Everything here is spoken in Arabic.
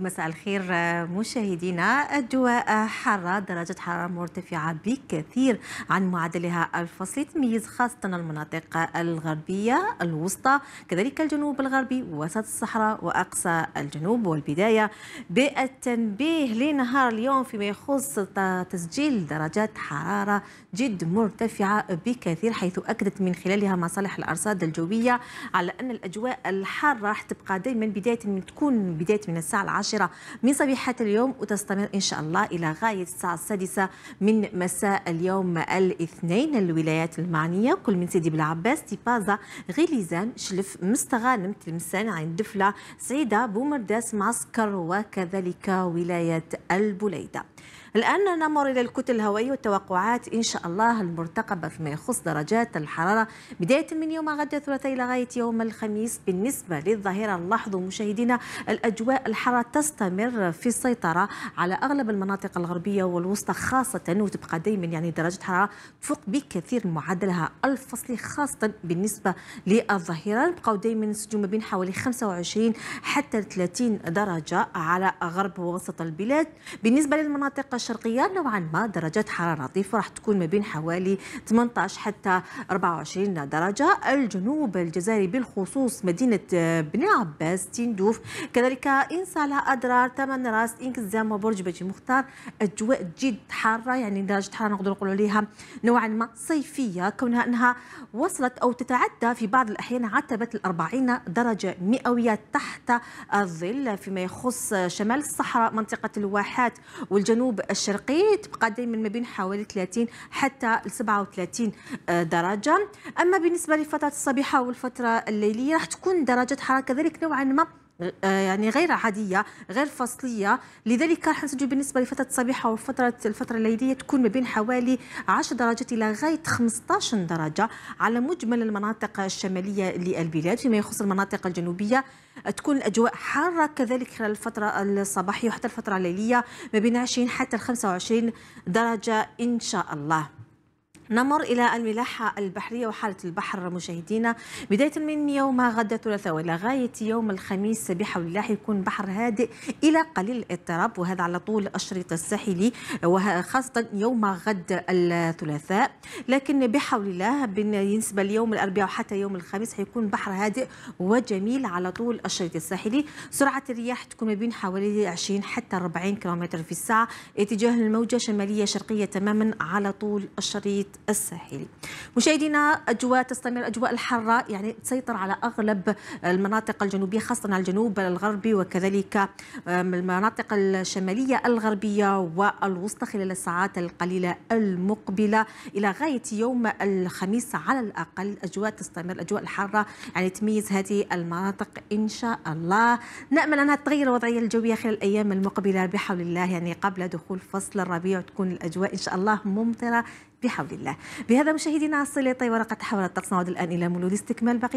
مساء الخير مشاهدينا اجواء حارة درجة حرارة مرتفعة بكثير عن معدلها الفصلي تميز خاصة المناطق الغربية الوسطى كذلك الجنوب الغربي وسط الصحراء وأقصى الجنوب والبداية بالتنبيه لنهار اليوم فيما يخص تسجيل درجات حرارة جد مرتفعة بكثير حيث أكدت من خلالها مصالح الأرصاد الجوية على أن الأجواء الحارة راح تبقى دائما بداية من تكون بداية من الساعة العشرة العاشرة من صبيحة اليوم وتستمر إن شاء الله إلى غاية الساعة السادسة من مساء اليوم الاثنين الولايات المعنية كل من سيدي بلعباس تيبازا غليزان شلف مستغانم تلمسان عين دفلة سعيدة بومرداس معسكر وكذلك ولاية البوليدة الآن نمر إلى الكتل الهوائية والتوقعات إن شاء الله المرتقبة فيما يخص درجات الحرارة بداية من يوم غد الثلاثاء إلى غاية يوم الخميس بالنسبة للظهيرة لاحظوا مشاهدينا الأجواء الحارة تستمر في السيطرة على أغلب المناطق الغربية والوسطى خاصة وتبقى دائما يعني درجة حرارة تفوق بكثير معدلها الفصلي خاصة بالنسبة للظهيرة نبقاو دائما نسجوا ما بين حوالي 25 حتى 30 درجة على غرب ووسط البلاد بالنسبة للمناطق الشرقية نوعا ما درجات حرارة لطيفة راح تكون ما بين حوالي 18 حتى 24 درجة الجنوب الجزائري بالخصوص مدينة آه، بن عباس تندوف كذلك إنسالة أدرار تمن راس إنكزام وبرج بجي مختار أجواء جد حارة يعني درجة حرارة نقدر نقول عليها نوعا ما صيفية كونها أنها وصلت أو تتعدى في بعض الأحيان عتبة الأربعين درجة مئوية تحت الظل فيما يخص شمال الصحراء منطقة الواحات والجنوب الشرقي تبقى دائما ما بين حوالي 30 حتى 37 آه، درجه اما بالنسبه لفتره الصبيحه والفتره الليليه راح تكون درجه حراره كذلك نوعا ما آه، يعني غير عاديه غير فصليه لذلك راح نسجل بالنسبه لفتره الصبيحه وفتره الفتره الليليه تكون ما بين حوالي 10 درجات الى غايه 15 درجه على مجمل المناطق الشماليه للبلاد فيما يخص المناطق الجنوبيه آه، تكون الاجواء حاره كذلك خلال الفتره الصباحيه وحتى الفتره الليليه ما بين 20 حتى 25 درجه ان شاء الله نمر إلى الملاحة البحرية وحالة البحر مشاهدينا بداية من يوم غد الثلاثاء ولغاية يوم الخميس بحول الله يكون بحر هادئ إلى قليل الاضطراب وهذا على طول الشريط الساحلي وخاصة يوم غد الثلاثاء لكن بحول الله بالنسبة ليوم الأربعاء وحتى يوم الخميس حيكون بحر هادئ وجميل على طول الشريط الساحلي سرعة الرياح تكون ما بين حوالي 20 حتى 40 كم في الساعة اتجاه الموجة شمالية شرقية تماما على طول الشريط الساحلي مشاهدينا أجواء تستمر أجواء الحارة يعني تسيطر على أغلب المناطق الجنوبية خاصة على الجنوب الغربي وكذلك المناطق الشمالية الغربية والوسطى خلال الساعات القليلة المقبلة إلى غاية يوم الخميس على الأقل أجواء تستمر أجواء الحارة يعني تميز هذه المناطق إن شاء الله نأمل أنها تتغير الوضعية الجوية خلال الأيام المقبلة بحول الله يعني قبل دخول فصل الربيع تكون الأجواء إن شاء الله ممطرة بحول الله بهذا مشاهدينا على الصلاة طيب ورقة حول الطقس نعود الآن إلى مولود استكمال بقية